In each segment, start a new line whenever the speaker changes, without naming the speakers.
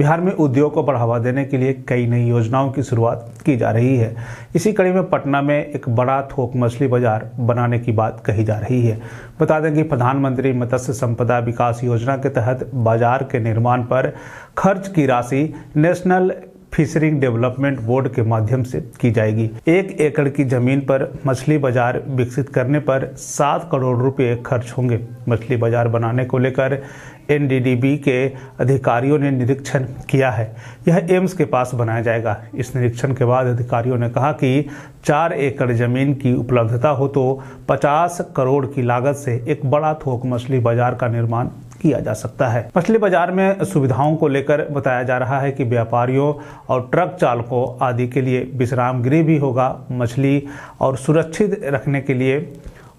बिहार में उद्योग को बढ़ावा देने के लिए कई नई योजनाओं की शुरुआत की जा रही है इसी कड़ी में पटना में एक बड़ा थोक मछली बाजार बनाने की बात कही जा रही है बता दें कि प्रधानमंत्री मत्स्य संपदा विकास योजना के तहत बाजार के निर्माण पर खर्च की राशि नेशनल फिशरिंग डेवलपमेंट बोर्ड के माध्यम से की जाएगी एक एकड़ की जमीन पर मछली बाजार विकसित करने पर सात करोड़ रुपए खर्च होंगे मछली बाजार बनाने को लेकर एनडीडीबी के अधिकारियों ने निरीक्षण किया है यह एम्स के पास बनाया जाएगा इस निरीक्षण के बाद अधिकारियों ने कहा कि चार एकड़ जमीन की उपलब्धता हो तो 50 करोड़ की लागत से एक बड़ा थोक मछली बाजार का निर्माण किया जा सकता है मछली बाजार में सुविधाओं को लेकर बताया जा रहा है कि व्यापारियों और ट्रक चालकों आदि के लिए विश्राम गृह भी होगा मछली और सुरक्षित रखने के लिए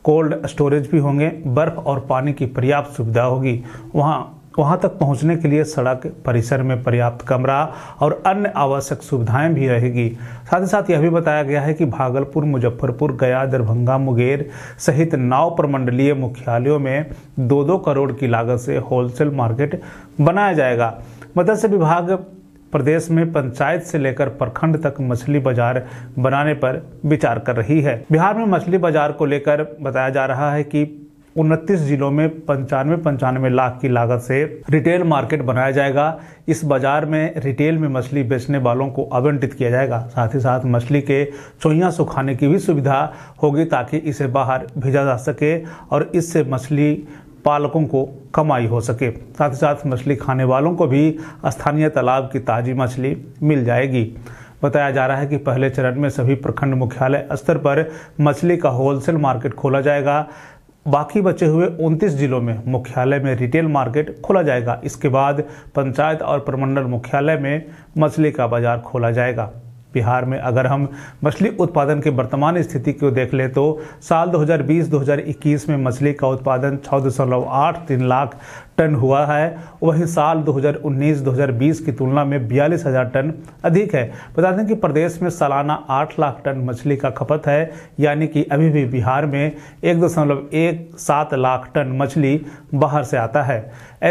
कोल्ड स्टोरेज भी होंगे बर्फ़ और पानी की पर्याप्त सुविधा होगी वहाँ वहाँ तक पहुँचने के लिए सड़क परिसर में पर्याप्त कमरा और अन्य आवश्यक सुविधाएं भी रहेगी साथ ही साथ यह भी बताया गया है कि भागलपुर मुजफ्फरपुर गया दरभंगा मुंगेर सहित नौ प्रमंडलीय मुख्यालयों में दो दो करोड़ की लागत से होलसेल मार्केट बनाया जाएगा मत्स्य विभाग प्रदेश में पंचायत से लेकर प्रखंड तक मछली बाजार बनाने पर विचार कर रही है बिहार में मछली बाजार को लेकर बताया जा रहा है कि उनतीस जिलों में पंचानवे पंचानवे लाख की लागत से रिटेल मार्केट बनाया जाएगा इस बाजार में रिटेल में मछली बेचने वालों को आवंटित किया जाएगा साथ ही साथ मछली के चोइया सुखाने की भी सुविधा होगी ताकि इसे बाहर भेजा जा सके और इससे मछली पालकों को कमाई हो सके साथ ही साथ मछली खाने वालों को भी स्थानीय तालाब की ताज़ी मछली मिल जाएगी बताया जा रहा है कि पहले चरण में सभी प्रखंड मुख्यालय स्तर पर मछली का होलसेल मार्केट खोला जाएगा बाकी बचे हुए 29 जिलों में मुख्यालय में रिटेल मार्केट खोला जाएगा इसके बाद पंचायत और प्रमंडल मुख्यालय में मछली का बाजार खोला जाएगा बिहार में अगर हम मछली उत्पादन के वर्तमान स्थिति को देख ले तो साल 2020-2021 में मछली का उत्पादन छः दशमलव आठ तीन लाख टन हुआ है वहीं साल 2019-2020 की तुलना में बयालीस हज़ार टन अधिक है बता दें कि प्रदेश में सालाना 8 लाख टन मछली का खपत है यानी कि अभी भी बिहार में एक दशमलव एक सात लाख टन मछली बाहर से आता है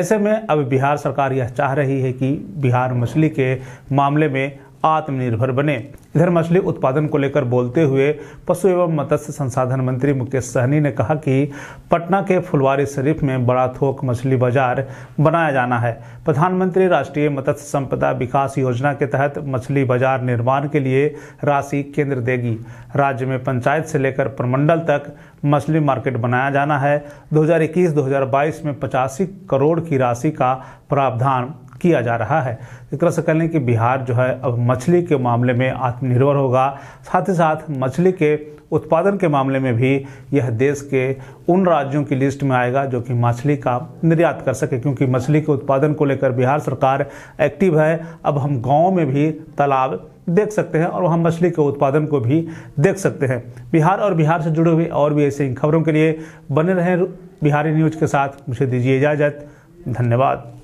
ऐसे में अब बिहार सरकार यह चाह रही है कि बिहार मछली के मामले में आत्मनिर्भर बने इधर मछली उत्पादन को लेकर बोलते हुए पशु एवं मत्स्य संसाधन मंत्री मुकेश सहनी ने कहा कि पटना के फुलवारी शरीफ में बड़ा थोक मछली बाजार बनाया जाना है प्रधानमंत्री राष्ट्रीय मत्स्य संपदा विकास योजना के तहत मछली बाजार निर्माण के लिए राशि केंद्र देगी राज्य में पंचायत से लेकर प्रमंडल तक मछली मार्केट बनाया जाना है 2021-2022 में पचासी करोड़ की राशि का प्रावधान किया जा रहा है एक तरह से कह लें कि बिहार जो है अब मछली के मामले में आत्मनिर्भर होगा साथ ही साथ मछली के उत्पादन के मामले में भी यह देश के उन राज्यों की लिस्ट में आएगा जो कि मछली का निर्यात कर सके क्योंकि मछली के उत्पादन को लेकर बिहार सरकार एक्टिव है अब हम गाँव में भी तालाब देख सकते हैं और वहाँ मछली के उत्पादन को भी देख सकते हैं बिहार और बिहार से जुड़े हुए और भी ऐसी खबरों के लिए बने रहें बिहारी न्यूज के साथ मुझे दीजिए इजाज़त धन्यवाद